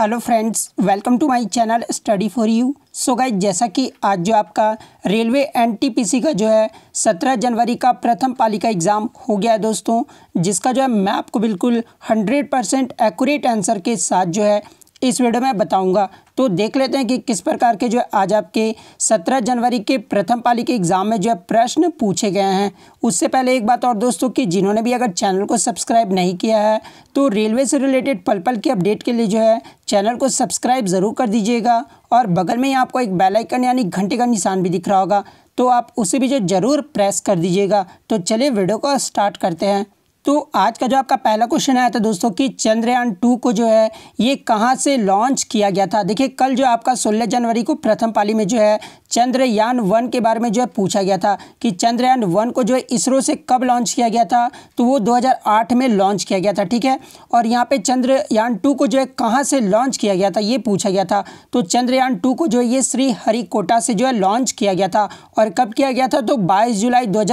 hello friends welcome to my channel study for you so guys जैसा कि आज जो आपका रेलवे एनटीपीसी का जो है सत्रह जनवरी का प्रथम पालिका एग्ज़ाम हो गया है दोस्तों जिसका जो है मैं आपको बिल्कुल हंड्रेड परसेंट एक्यूरेट आंसर के साथ जो है इस वीडियो में बताऊंगा तो देख लेते हैं कि किस प्रकार के जो है आज आपके 17 जनवरी के प्रथम पाली के एग्जाम में जो है प्रश्न पूछे गए हैं उससे पहले एक बात और दोस्तों कि जिन्होंने भी अगर चैनल को सब्सक्राइब नहीं किया है तो रेलवे से रिलेटेड पल पल की अपडेट के लिए जो है चैनल को सब्सक्राइब ज़रूर कर दीजिएगा और बगल में ही आपको एक बेलाइकन यानी घंटे का निशान भी दिख रहा होगा तो आप उसे भी जो जरूर प्रेस कर दीजिएगा तो चलिए वीडियो को स्टार्ट करते हैं तो आज का जो आपका पहला क्वेश्चन आया था दोस्तों कि चंद्रयान टू को जो है ये कहाँ से लॉन्च किया गया था देखिए कल जो आपका सोलह जनवरी को प्रथम पाली में जो है चंद्रयान वन के बारे में जो है पूछा गया था कि चंद्रयान वन को जो है इसरो से कब लॉन्च किया गया था तो वो 2008 में लॉन्च किया गया था ठीक है और यहाँ पे चंद्रयान टू को जो है कहाँ से लॉन्च किया गया था ये पूछा गया था तो चंद्रयान टू को जो है ये श्रीहरिकोटा से जो है लॉन्च किया गया था और कब किया गया था तो बाईस जुलाई दो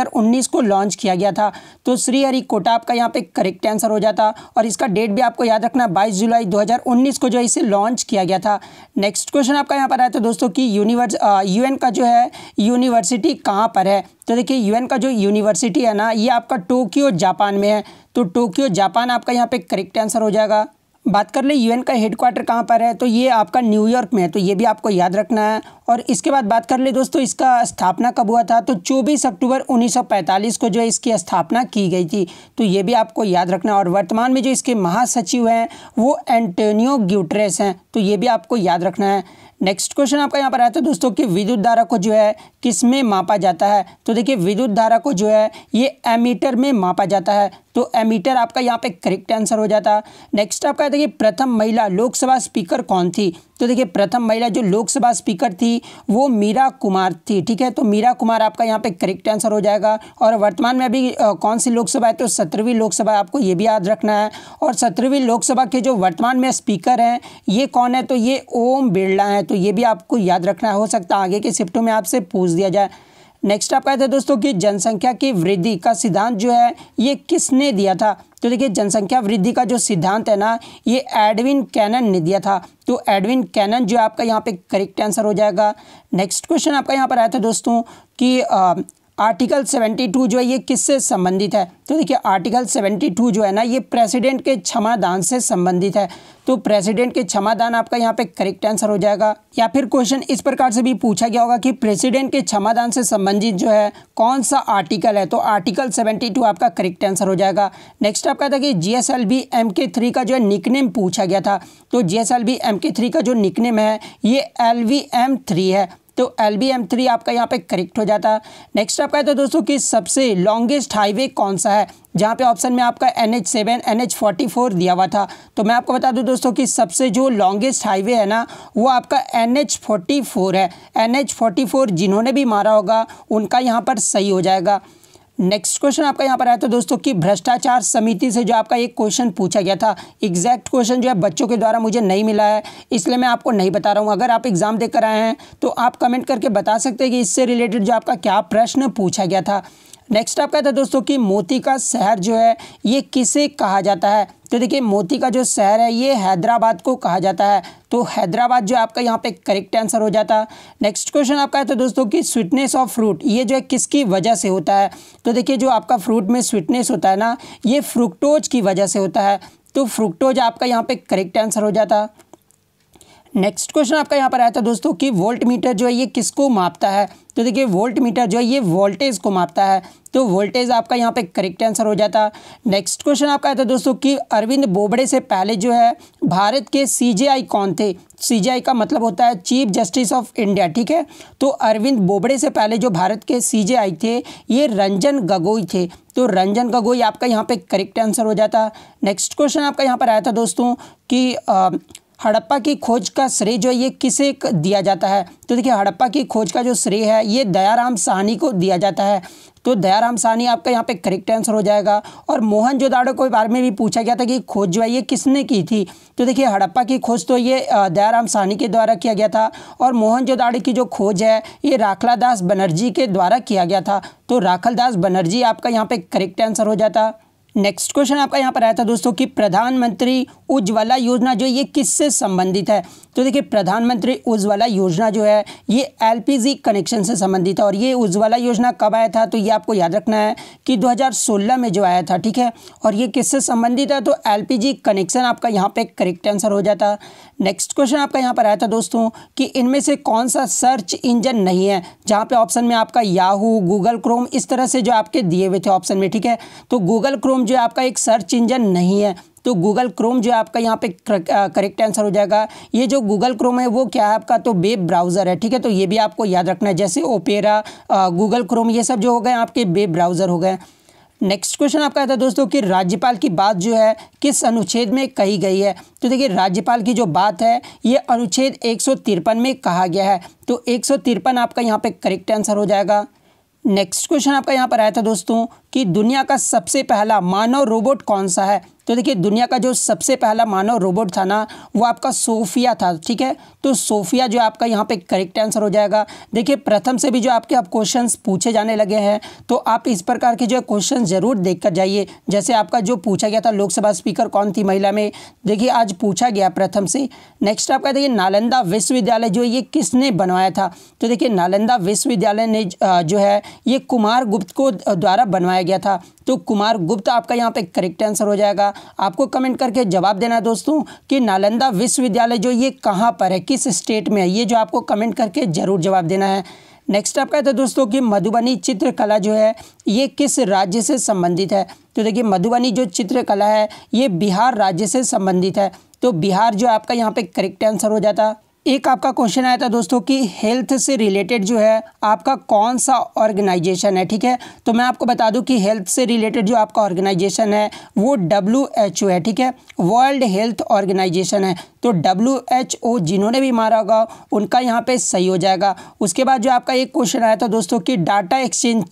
को लॉन्च किया गया था तो श्रीहरिकोटा आपका यहाँ पे करेक्ट आंसर हो जाता और इसका डेट भी आपको याद रखना 22 जुलाई 2019 को जो है इसे लॉन्च किया गया था नेक्स्ट क्वेश्चन आपका यहाँ पर आया था दोस्तों कि यूनिवर्स यूएन का जो है यूनिवर्सिटी कहाँ पर है तो देखिए यूएन का जो यूनिवर्सिटी है ना ये आपका टोक्यो जापान में है तो टोक्यो जापान आपका यहाँ पे करेक्ट आंसर हो जाएगा बात कर ले यूएन का हेडक्वार्टर कहाँ पर है तो ये आपका न्यूयॉर्क में है तो ये भी आपको याद रखना है और इसके बाद बात कर ले दोस्तों इसका स्थापना कब हुआ था तो 24 अक्टूबर 1945 को जो है इसकी स्थापना की गई थी तो ये भी आपको याद रखना है और वर्तमान में जो इसके महासचिव हैं वो एंटोनियो ग्यूटरेस हैं तो ये भी आपको याद रखना है नेक्स्ट क्वेश्चन आपका यहाँ पर आता है दोस्तों कि विद्युत धारा को जो है किस में मापा जाता है तो देखिए विद्युत धारा को जो है ये एमीटर में मापा जाता है तो एमीटर आपका यहाँ पे करेक्ट आंसर हो जाता है नेक्स्ट आपका देखिए प्रथम महिला लोकसभा स्पीकर कौन थी तो देखिए प्रथम महिला जो लोकसभा स्पीकर थी वो मीरा कुमार थी ठीक है तो मीरा कुमार आपका यहाँ पे करेक्ट आंसर हो जाएगा और वर्तमान में अभी कौन सी लोकसभा है तो सत्रहवीं लोकसभा आपको ये भी याद रखना है और सत्रहवीं लोकसभा के जो वर्तमान में स्पीकर हैं ये कौन है तो ये ओम बिरला है तो ये भी आपको याद रखना हो सकता आगे के शिफ्टों में आपसे पूछ दिया जाए नेक्स्ट आपका हैं दोस्तों कि जनसंख्या की वृद्धि का सिद्धांत जो है ये किसने दिया था तो देखिए जनसंख्या वृद्धि का जो सिद्धांत है ना ये एडविन कैनन ने दिया था तो एडविन कैनन जो आपका यहाँ पे करेक्ट आंसर हो जाएगा नेक्स्ट क्वेश्चन आपका यहाँ पर आया था दोस्तों कि आर्टिकल 72 जो है ये किससे संबंधित है तो देखिए आर्टिकल 72 जो है ना ये प्रेसिडेंट के क्षमादान से संबंधित है तो प्रेसिडेंट के क्षमादान आपका यहाँ पे करेक्ट आंसर हो जाएगा या फिर क्वेश्चन इस प्रकार से भी पूछा गया होगा कि प्रेसिडेंट के क्षमादान से संबंधित जो है कौन सा आर्टिकल है तो आर्टिकल 72 आपका करेक्ट आंसर हो जाएगा नेक्स्ट आपका था कि G S L V M K three का जो है निकनेम पूछा गया था तो G S L V M K three का जो निकनेम है ये एल वी एम थ्री है तो एल बी एम थ्री आपका यहाँ पे करेक्ट हो जाता है नेक्स्ट आपका है तो दोस्तों कि सबसे लॉन्गेस्ट हाईवे कौन सा है जहाँ पे ऑप्शन में आपका N H seven N H forty four दिया हुआ था तो मैं आपको बता दूँ दोस्तों कि सबसे जो लॉन्गेस्ट हाईवे है ना वो आपका एन एच फोर्टी फोर है एन एच फोर्टी फोर जिन्होंने भी मारा होगा उनका यहाँ पर सही हो जाएगा नेक्स्ट क्वेश्चन आपका यहाँ पर आया था दोस्तों कि भ्रष्टाचार समिति से जो आपका एक क्वेश्चन पूछा गया था एग्जैक्ट क्वेश्चन जो है बच्चों के द्वारा मुझे नहीं मिला है इसलिए मैं आपको नहीं बता रहा हूँ अगर आप एग्जाम देकर आए हैं तो आप कमेंट करके बता सकते हैं कि इससे रिलेटेड जो आपका क्या प्रश्न पूछा गया था नेक्स्ट आपका था दोस्तों कि मोती का शहर जो है ये किसे कहा जाता है तो देखिए मोती का जो शहर है ये हैदराबाद को कहा जाता है तो हैदराबाद जो आपका यहाँ पे करेक्ट आंसर हो जाता है नेक्स्ट क्वेश्चन आपका है तो दोस्तों कि स्वीटनेस ऑफ फ्रूट ये जो है किसकी वजह से होता है तो देखिए जो आपका फ्रूट में स्वीटनेस होता है ना ये फ्रुक्टोज की वजह से होता है तो फ्रुक्टोज आपका यहाँ पे करेक्ट आंसर हो जाता है नेक्स्ट क्वेश्चन आपका यहाँ पर आया था दोस्तों कि वोल्ट मीटर जो है ये किसको मापता है तो देखिए वोल्ट मीटर जो है ये वोल्टेज को मापता है तो वोल्टेज आपका यहाँ पे करेक्ट आंसर हो जाता नेक्स्ट क्वेश्चन आपका आया था दोस्तों कि अरविंद बोबड़े से पहले जो है भारत के सी कौन थे सी का मतलब होता है चीफ जस्टिस ऑफ इंडिया ठीक है तो अरविंद बोबड़े से पहले जो भारत के सी थे ये रंजन गगोई थे तो रंजन गगोई आपका यहाँ पर करेक्ट आंसर हो जाता नेक्स्ट क्वेश्चन आपका यहाँ पर आया था दोस्तों कि हड़प्पा की खोज का श्रेय जो ये किसे दिया जाता है तो देखिए हड़प्पा की खोज का जो श्रेय है ये दयाराम साहनी को दिया जाता है तो दयाराम साहनी आपका यहाँ पे करेक्ट आंसर हो जाएगा और मोहन जोदाड़ो के बारे में भी पूछा गया था कि खोज जो है ये किसने की थी तो देखिए हड़प्पा की खोज तो ये दयाराम साहनी के द्वारा किया गया था और मोहन जोदाड़ो की जो खोज है ये राखला दास बनर्जी के द्वारा किया गया था तो राखल दास बनर्जी आपका यहाँ पे करेक्ट आंसर हो जाता नेक्स्ट क्वेश्चन आपका यहाँ पर आया था दोस्तों कि प्रधानमंत्री उज्ज्वला योजना जो ये किससे संबंधित है तो देखिए प्रधानमंत्री उज्ज्वला योजना जो है ये एलपीजी कनेक्शन से संबंधित है और ये उज्ज्वला योजना कब आया था तो ये आपको याद रखना है कि 2016 में जो आया था ठीक है और ये किससे संबंधित है तो एलपीजी कनेक्शन आपका यहाँ पे करेक्ट आंसर हो जाता नेक्स्ट क्वेश्चन आपका यहाँ पर आया था दोस्तों कि इनमें से कौन सा सर्च इंजन नहीं है जहाँ पे ऑप्शन में आपका याहू गूगल क्रोम इस तरह से जो आपके दिए हुए थे ऑप्शन में ठीक है तो गूगल क्रोम जो आपका एक सर्च इंजन नहीं है तो गूगल क्रोम जो है आपका यहाँ पे करेक्ट आंसर हो जाएगा ये जो गूगल क्रोम है वो क्या है आपका तो वेब ब्राउज़र है ठीक है तो ये भी आपको याद रखना है जैसे ओपेरा गूगल क्रोम ये सब जो हो गए आपके वेब ब्राउज़र हो गए नेक्स्ट क्वेश्चन आपका आता है दोस्तों कि राज्यपाल की बात जो है किस अनुच्छेद में कही गई है तो देखिए राज्यपाल की जो बात है ये अनुच्छेद एक में कहा गया है तो एक आपका यहाँ पे करेक्ट आंसर हो जाएगा नेक्स्ट क्वेश्चन आपका यहाँ पर आया था दोस्तों कि दुनिया का सबसे पहला मानव रोबोट कौन सा है तो देखिए दुनिया का जो सबसे पहला मानव रोबोट था ना वो आपका सोफिया था ठीक है तो सोफिया जो आपका यहाँ पे करेक्ट आंसर हो जाएगा देखिए प्रथम से भी जो आपके आप क्वेश्चंस पूछे जाने लगे हैं तो आप इस प्रकार के जो क्वेश्चन जरूर देख कर जाइए जैसे आपका जो पूछा गया था लोकसभा स्पीकर कौन थी महिला में देखिए आज पूछा गया प्रथम से नेक्स्ट आपका देखिए नालंदा विश्वविद्यालय जो ये किसने बनवाया था तो देखिए नालंदा विश्वविद्यालय ने जो है ये कुमार गुप्त को द्वारा बनवाया बनाया गया था तो कुमार गुप्ता आपका यहाँ पे करेक्ट आंसर हो जाएगा आपको कमेंट करके जवाब देना दोस्तों कि नालंदा विश्वविद्यालय जो ये कहाँ पर है किस स्टेट में है ये जो आपको कमेंट करके ज़रूर जवाब देना है नेक्स्ट आपका था दोस्तों कि मधुबनी चित्रकला जो है ये किस राज्य से संबंधित है तो देखिए मधुबनी जो चित्रकला है ये बिहार राज्य से संबंधित है तो बिहार जो आपका यहाँ पे करेक्ट आंसर हो जाता एक आपका क्वेश्चन आया था दोस्तों कि हेल्थ से रिलेटेड जो है आपका कौन सा ऑर्गेनाइजेशन है ठीक है तो मैं आपको बता दूं कि हेल्थ से रिलेटेड जो आपका ऑर्गेनाइजेशन है वो डब्ल्यू एच ओ है ठीक है वर्ल्ड हेल्थ ऑर्गेनाइजेशन है तो डब्ल्यू एच ओ जिन्होंने भी मारा होगा उनका यहाँ पे सही हो जाएगा उसके बाद जो आपका एक क्वेश्चन आया था दोस्तों कि डाटा एक्सचेंज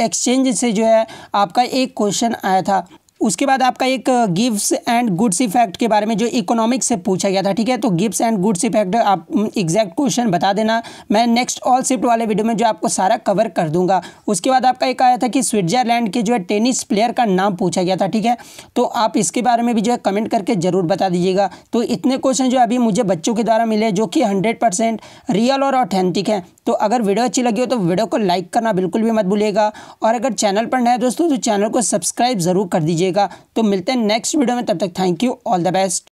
एक्सचेंज से जो है आपका एक क्वेश्चन आया था उसके बाद आपका एक गिफ्ट्स एंड गुड्स इफेक्ट के बारे में जो इकोनॉमिक्स से पूछा गया था ठीक है तो गिफ्ट्स एंड गुड्स इफेक्ट आप एग्जैक्ट क्वेश्चन बता देना मैं नेक्स्ट ऑल शिफ्ट वाले वीडियो में जो आपको सारा कवर कर दूंगा उसके बाद आपका एक आया था कि स्विट्जरलैंड के जो है टेनिस प्लेयर का नाम पूछा गया था ठीक है तो आप इसके बारे में भी जो है कमेंट करके ज़रूर बता दीजिएगा तो इतने क्वेश्चन जो अभी मुझे बच्चों के द्वारा मिले जो कि हंड्रेड रियल और ऑथेंटिक है तो अगर वीडियो अच्छी लगी हो तो वीडियो को लाइक करना बिल्कुल भी मत भूलिएगा और अगर चैनल पर नए दोस्तों तो चैनल को सब्सक्राइब ज़रूर कर दीजिए कीजिएगा तो मिलते हैं नेक्स्ट वीडियो में तब तक thank you all the best